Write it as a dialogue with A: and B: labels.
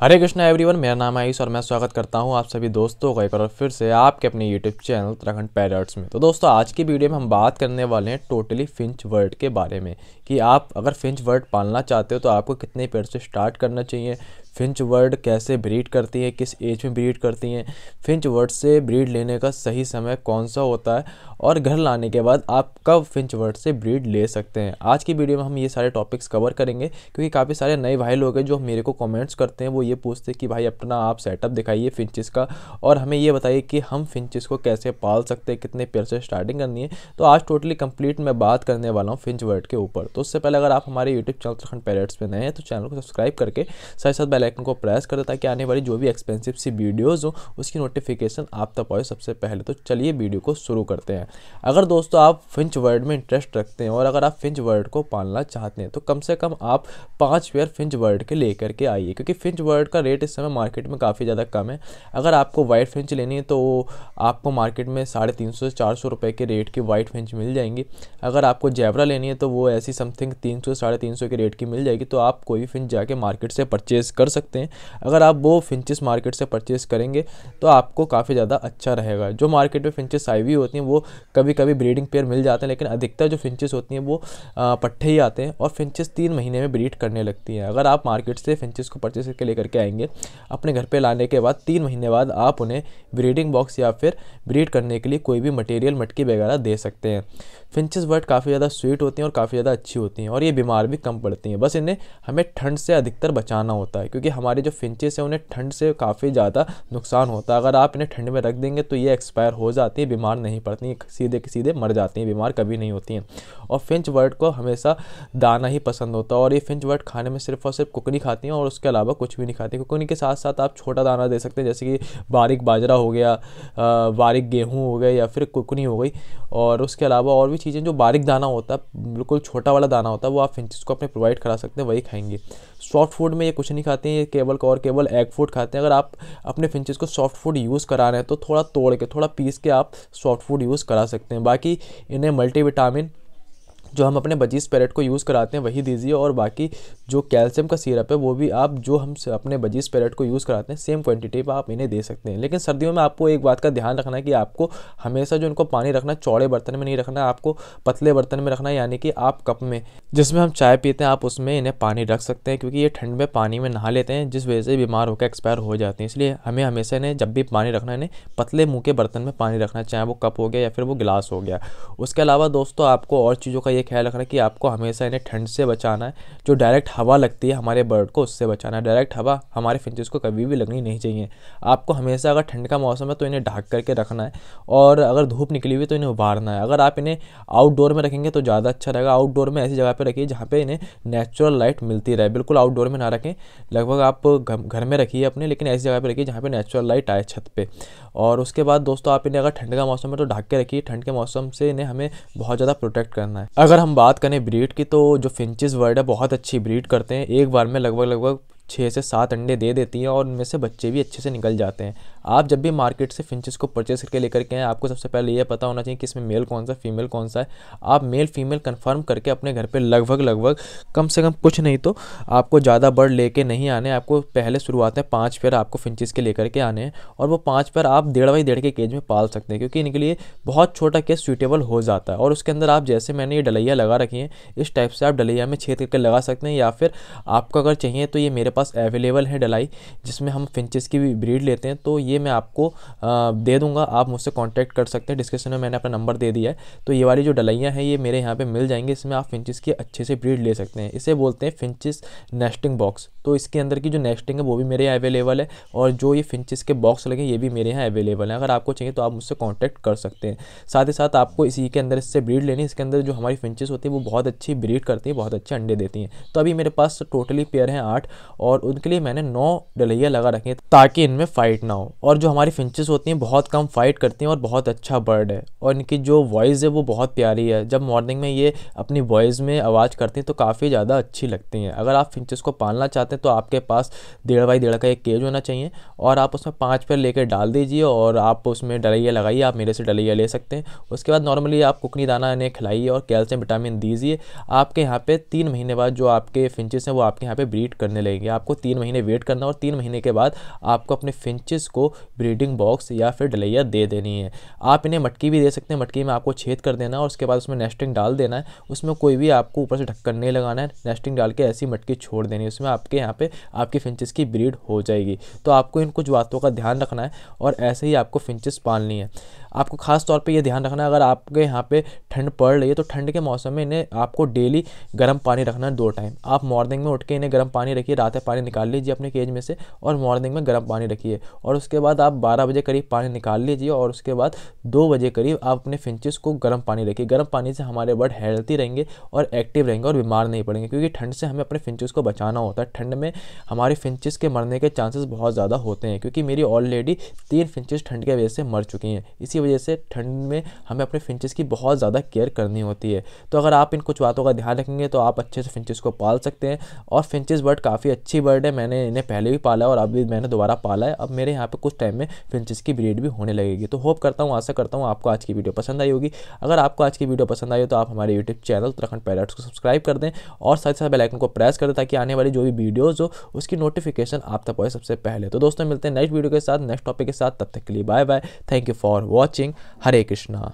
A: हरे Krishna everyone मेरा नाम आयुष और मैं स्वागत करता हूं आप सभी दोस्तों का एक बार फिर से आपके अपने यूट्यूब चैनल उत्तराखंड पैरट्स में तो दोस्तों आज की वीडियो में हम बात करने वाले हैं टोटली फिंच वर्ड के बारे में कि आप अगर फिंच वर्ड पालना चाहते हो तो आपको कितने पेड़ से स्टार्ट करना चाहिए फिंच वर्ड कैसे ब्रीड करती है किस एज में ब्रीड करती हैं फिंच वर्ड से ब्रीड लेने का सही समय कौन सा होता है और घर लाने के बाद आप कब फिंच वर्ड से ब्रीड ले सकते हैं आज की वीडियो में हम ये सारे टॉपिक्स कवर करेंगे क्योंकि काफ़ी सारे नए भाई लोग हैं जो मेरे को कमेंट्स करते हैं वो ये पूछते हैं कि भाई अपना आप सेटअप दिखाइए फिंचज का और हमें ये बताइए कि हम फिंचज़ को कैसे पाल सकते हैं कितने पेयर से स्टार्टिंग करनी है तो आज टोटली कंप्लीट मैं बात करने वाला हूँ फिंच वर्ड के ऊपर तो उससे पहले अगर आप हमारे यूट्यूब चैनल खंड पैरेट्स पर नए हैं तो चैनल को सब्सक्राइब करके साथ साथ बेल आइकन को प्रेस कर ताकि आने वाली जो भी एक्सपेंसिव सी वीडियोज़ हो उसकी नोटिफिकेशन आप तक पाए सबसे पहले तो चलिए वीडियो को शुरू करते हैं अगर दोस्तों आप फिंच वर्ड में इंटरेस्ट रखते हैं और अगर आप फिंच वर्ड को पालना चाहते हैं तो कम से कम आप पाँच पेयर फिंच वर्ड के लेकर के आइए क्योंकि फिंच वर्ड का रेट इस समय मार्केट में काफ़ी ज़्यादा कम है अगर आपको वाइट फिंच लेनी है तो आपको मार्केट में साढ़े तीन सौ से चार सौ रुपये के रेट की वाइट फिंच मिल जाएंगी अगर आपको जेबरा लेनी है तो वो ऐसी समथिंग तीन सौ साढ़े तीन सौ के रेट की मिल जाएगी तो आप कोई भी फिंच जाके मार्केट से परचेज़ कर कर सकते हैं अगर आप वो फिंचिस मार्केट से परचेस करेंगे तो आपको काफ़ी ज़्यादा अच्छा रहेगा जो मार्केट में फिंचिस आई हुई होती हैं वो कभी कभी ब्रीडिंग पेयर मिल जाते हैं लेकिन अधिकतर जो फिंचिस होती हैं वो पट्ठे ही आते हैं और फिंचिस तीन महीने में ब्रीड करने लगती हैं अगर आप मार्केट से फिंचिस को परचेस करके लेकर के आएंगे अपने घर पर लाने के बाद तीन महीने बाद आप उन्हें ब्रीडिंग बॉक्स या फिर ब्रीड करने के लिए कोई भी मटेरियल मटकी वगैरह दे सकते हैं फिंचेस बर्ड काफ़ी ज़्यादा स्वीट होती हैं और काफ़ी ज़्यादा अच्छी होती हैं और ये बीमार भी कम पड़ती हैं बस इन्हें हमें ठंड से अधिकतर बचाना होता है क्योंकि हमारे जो फिंचेस हैं उन्हें ठंड से काफ़ी ज़्यादा नुकसान होता है अगर आप इन्हें ठंड में रख देंगे तो ये एक्सपायर हो जाती है बीमार नहीं पड़ती सीधे के सीधे मर जाती हैं बीमार कभी नहीं होती हैं और फिंच वर्ड को हमेशा दाना ही पसंद होता है और ये फिंच वर्ड खाने में सिर्फ और सिर्फ कुकनी खाती हैं और उसके अलावा कुछ भी नहीं खाती कुकनी के साथ साथ आप छोटा दाना दे सकते हैं जैसे कि बारिक बाजरा हो गया बारिक गेहूँ हो गया या फिर कुकनी हो गई और उसके अलावा और भी चीज़ें जो बारिक दाना होता है बिल्कुल छोटा वाला दाना होता है वो आप फिंच को अपने प्रोवाइड करा सकते हैं वही खाएंगे सॉफ्ट फूड में ये कुछ नहीं खाते खाते हैं ये केवल और केवल एग फूड खाते हैं अगर आप अपने फिंचेस को सॉफ्ट फूड यूज़ करा रहे हैं तो थोड़ा तोड़ के थोड़ा पीस के आप सॉफ्ट फूड यूज़ करा सकते हैं बाकी इन्हें मल्टीविटामिन जो हम अपने बजीज पैरेट को यूज़ कराते हैं वही दीजिए और बाकी जो कैल्शियम का सिरप है वो भी आप जो हम अपने बजीज पैरेट को यूज़ कराते हैं सेम क्वांटिटी पर आप इन्हें दे सकते हैं लेकिन सर्दियों में आपको एक बात का ध्यान रखना है कि आपको हमेशा जो इनको पानी रखना चौड़े बर्तन में नहीं रखना आपको पतले बर्तन में रखना यानी कि आप कप में जिसमें हम चाय पीते हैं आप उसमें इन्हें पानी रख सकते हैं क्योंकि ये ठंड में पानी में नहा लेते हैं जिस वजह से बीमार होकर एक्सपायर हो जाते हैं इसलिए हमें हमेशा इन्हें जब भी पानी रखना इन्हें पतले मुँह के बर्तन में पानी रखना चाहे वो कप हो गया या फिर वो गिलास हो गया उसके अलावा दोस्तों आपको और चीज़ों का ये ख्याल रखना है कि आपको हमेशा इन्हें ठंड से बचाना है जो डायरेक्ट हवा लगती है हमारे बर्ड को उससे बचाना है डायरेक्ट हवा हमारे फिंचेस को कभी भी लगनी नहीं चाहिए आपको हमेशा अगर ठंड का मौसम है तो इन्हें ढाक करके रखना है और अगर धूप निकली हुई तो इन्हें उबारना है अगर आप इन्हें आउटडोर में रखेंगे तो ज़्यादा अच्छा रहेगा आउटडोर में ऐसी जगह पर रखिए जहाँ पर इन्हें नेचुरल लाइट मिलती रहे बिल्कुल आउटडोर में ना रखें लगभग आप घर में रखिए अपने लेकिन ऐसी जगह पर रखिए जहाँ पर नेचुरल लाइट आए छत पर और उसके बाद दोस्तों आप इन्हें अगर ठंड का मौसम है तो ढाक के रखिए ठंड के मौसम से इन्हें हमें बहुत ज़्यादा प्रोटेक्ट करना है अगर अगर हम बात करें ब्रीड की तो जो फिंचज़ वर्ड है बहुत अच्छी ब्रीड करते हैं एक बार में लगभग लगभग छः से सात अंडे दे देती हैं और उनमें से बच्चे भी अच्छे से निकल जाते हैं आप जब भी मार्केट से फिंचेस को परचेस करके लेकर के आए आपको सबसे पहले यह पता होना चाहिए कि इसमें मेल कौन सा फीमेल कौन सा है आप मेल फीमेल कन्फर्म करके अपने घर पर लगभग लगभग कम से कम कुछ नहीं तो आपको ज़्यादा बर्ड लेके नहीं आने आपको पहले शुरुआत है पाँच पेयर आपको फिंचिस के लेकर के आने हैं और वो पाँच पेयर आप डेढ़ बाई डेढ़ के केज में पाल सकते हैं क्योंकि इनके लिए बहुत छोटा केस सूटेबल हो जाता है और उसके अंदर आप जैसे मैंने ये डलैया लगा रखी है इस टाइप से आप डलैया में छेद करके लगा सकते हैं या फिर आपको अगर चाहिए तो ये मेरे पास अवेलेबल है डलाई जिसमें हम फिंचज़ की भी ब्रीड लेते हैं तो ये मैं आपको दे दूंगा आप मुझसे कॉन्टैक्ट कर सकते हैं डिस्क्रिप्शन में मैंने अपना नंबर दे दिया है तो ये वाली जो डलैयाँ हैं ये मेरे यहाँ पर मिल जाएंगी इसमें आप फिंचिस की अच्छे से ब्रीड ले सकते हैं इसे बोलते हैं फिंचिस नेस्टिंग बॉक्स तो इसके अंदर की जो नेस्टिंग है वो भी मेरे यहाँ अवेलेबल है और जो ये फिंचिस के बॉक्स लगे ये भी मेरे यहाँ अवेलेबल है अगर आपको चाहिए तो आप मुझसे कॉन्टैक्ट कर सकते हैं साथ ही साथ आपको इसी के अंदर इससे ब्रीड लेनी इसके अंदर जो हमारी फिंचिस होती है वो बहुत अच्छी ब्रीड करती है बहुत अच्छे अंडे देती हैं तो अभी मेरे पास टोटली पेयर हैं आठ और उनके लिए मैंने नौ डलैया लगा रखी है ताकि इनमें फाइट ना हो और जो हमारी फिंचेस होती हैं बहुत कम फाइट करती हैं और बहुत अच्छा बर्ड है और इनकी जो वॉइस है वो बहुत प्यारी है जब मॉर्निंग में ये अपनी वॉइस में आवाज़ करती हैं तो काफ़ी ज़्यादा अच्छी लगती हैं अगर आप फिंचेस को पालना चाहते हैं तो आपके पास डेढ़ बाई डेढ़ का एक केज होना चाहिए और आप उसमें पाँच पेड़ लेकर डाल दीजिए और आप उसमें डलैया लगाइए आप मेरे से डलैया ले सकते हैं उसके बाद नॉर्मली आप कुकनी दाना इन्हें खिलाइए और कैल्शियम विटामिन दीजिए आपके यहाँ पर तीन महीने बाद जो आपके फिंचेस हैं वो आपके यहाँ पर ब्रीड करने लगेंगे आपको तीन महीने वेट करना और तीन महीने के बाद आपको अपने फिंचेस को ब्रीडिंग बॉक्स या फिर डलैया दे देनी है आप इन्हें मटकी भी दे सकते हैं मटकी में आपको छेद कर देना है और उसके बाद उसमें नेस्टिंग डाल देना है उसमें कोई भी आपको ऊपर से ढक्कन नहीं लगाना है नेस्टिंग डाल के ऐसी मटकी छोड़ देनी है उसमें आपके यहाँ पर आपकी फिंचेस की ब्रीड हो जाएगी तो आपको इन कुछ बातों का ध्यान रखना है और ऐसे ही आपको फिंचेस पालनी है आपको खास तौर पे ये ध्यान रखना है अगर आपके यहाँ पे ठंड पड़ रही है तो ठंड के मौसम में इन्हें आपको डेली गर्म पानी रखना है दो टाइम आप मॉर्निंग में उठ के इन्हें गर्म पानी रखिए रात में पानी निकाल लीजिए अपने केज में से और मॉर्निंग में गर्म पानी रखिए और उसके बाद आप बारह बजे करीब पानी निकाल लीजिए और उसके बाद दो बजे करीब आप अपने फिंचिस को गर्म पानी रखिए गर्म पानी से हमारे बर्ड हेल्थी रहेंगे और एक्टिव रहेंगे और बीमार नहीं पड़ेंगे क्योंकि ठंड से हमें अपने फिंचिस को बचाना होता है ठंड में हमारे फिंचिस के मरने के चांसेस बहुत ज़्यादा होते हैं क्योंकि मेरी ऑलरेडी तीन फिंचिस ठंड की वजह से मर चुकी हैं इसी जिसकी वजह से ठंड में हमें अपने फिंचेस की बहुत ज़्यादा केयर करनी होती है तो अगर आप इन कुछ बातों का ध्यान रखेंगे तो आप अच्छे से फिंचेस को पाल सकते हैं और फिंचेस बर्ड काफ़ी अच्छी बर्ड है मैंने इन्हें पहले भी पाला और अभी मैंने दोबारा पाला है अब मेरे यहाँ पर कुछ टाइम में फिंचेस की ब्रीड भी होने लगेगी तो होप करता हूँ आशा करता हूँ आपको आज की वीडियो पसंद आई होगी अगर आपको आज की वीडियो पसंद आई हो तो आप हमारे यूट्यूब चैनल उत्तराखंड पैरट्स को सब्सक्राइब कर दें और साथ साथ बेलाइकन को प्रेस कर दें ताकि आने वाली जो भी वीडियोज़ हो उसकी नोटिफिकेशन आप तक पहुँचे सबसे पहले तो दोस्तों मिलते हैं नेक्स्ट वीडियो के साथ नेक्स्ट टॉपिक के साथ तब तक के लिए bye bye thank you for watch watching Hare Krishna